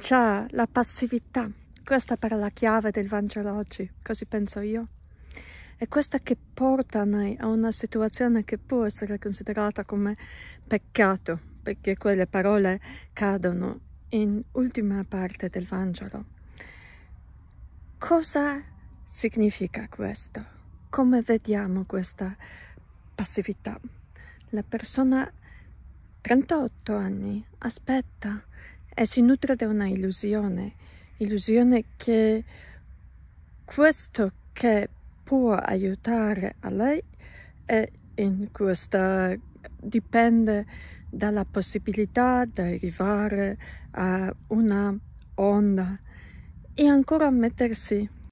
c'è la passività. Questa è per la chiave del Vangelo oggi, così penso io. È questa che porta noi a una situazione che può essere considerata come peccato, perché quelle parole cadono in ultima parte del Vangelo. Cosa significa questo? Come vediamo questa passività? La persona 38 anni aspetta e eh si nutre di una illusione, illusione che questo che può aiutare a lei è in questa dipende dalla possibilità di arrivare a una onda e ancora mettersi